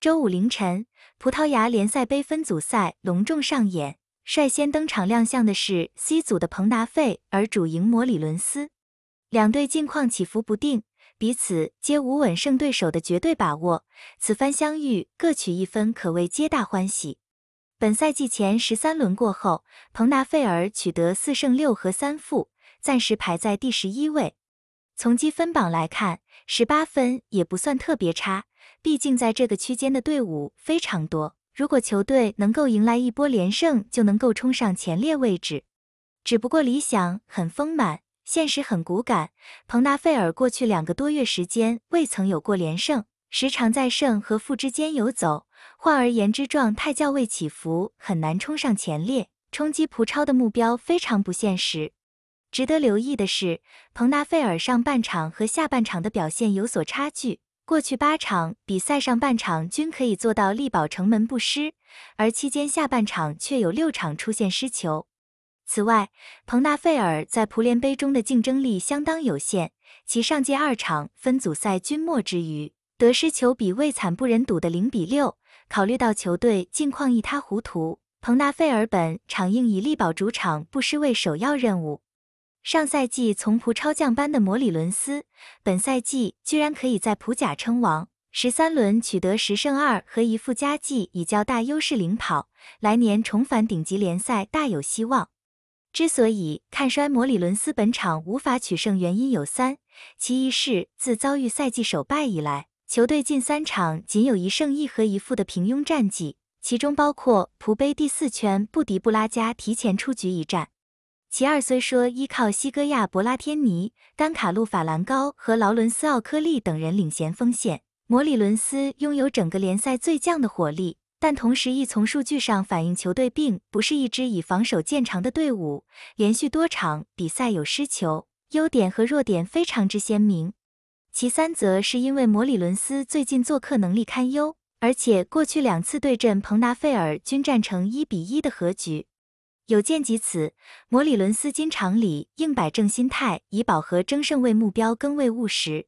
周五凌晨，葡萄牙联赛杯分组赛隆重上演。率先登场亮相的是 C 组的彭达费尔主赢摩里伦斯，两队近况起伏不定，彼此皆无稳胜对手的绝对把握。此番相遇，各取一分，可谓皆大欢喜。本赛季前十三轮过后，彭达费尔取得四胜六和三负，暂时排在第十一位。从积分榜来看，十八分也不算特别差。毕竟，在这个区间的队伍非常多。如果球队能够迎来一波连胜，就能够冲上前列位置。只不过，理想很丰满，现实很骨感。彭纳费尔过去两个多月时间未曾有过连胜，时常在胜和负之间游走。换而言之，状态较为起伏，很难冲上前列，冲击葡超的目标非常不现实。值得留意的是，彭纳费尔上半场和下半场的表现有所差距。过去八场比赛上半场均可以做到力保城门不失，而期间下半场却有六场出现失球。此外，彭纳费尔在葡联杯中的竞争力相当有限，其上届二场分组赛均末之余，得失球比为惨不忍睹的零比六。考虑到球队近况一塌糊涂，彭纳费尔本场应以力保主场不失为首要任务。上赛季从葡超降班的摩里伦斯，本赛季居然可以在葡甲称王，十三轮取得十胜二和一负佳绩，以较大优势领跑，来年重返顶级联赛大有希望。之所以看衰摩里伦斯本场无法取胜，原因有三：其一是自遭遇赛季首败以来，球队近三场仅有一胜一和一负的平庸战绩，其中包括葡杯第四圈不敌布拉加提前出局一战。其二，虽说依靠西哥亚、博拉天尼、甘卡路、法兰高和劳伦斯·奥科利等人领衔锋线，摩里伦斯拥有整个联赛最强的火力，但同时亦从数据上反映球队并不是一支以防守见长的队伍，连续多场比赛有失球，优点和弱点非常之鲜明。其三，则是因为摩里伦斯最近做客能力堪忧，而且过去两次对阵彭达费尔均战成一比一的和局。有见即此，摩里伦斯金常里应摆正心态，以饱和争胜为目标，更为务实。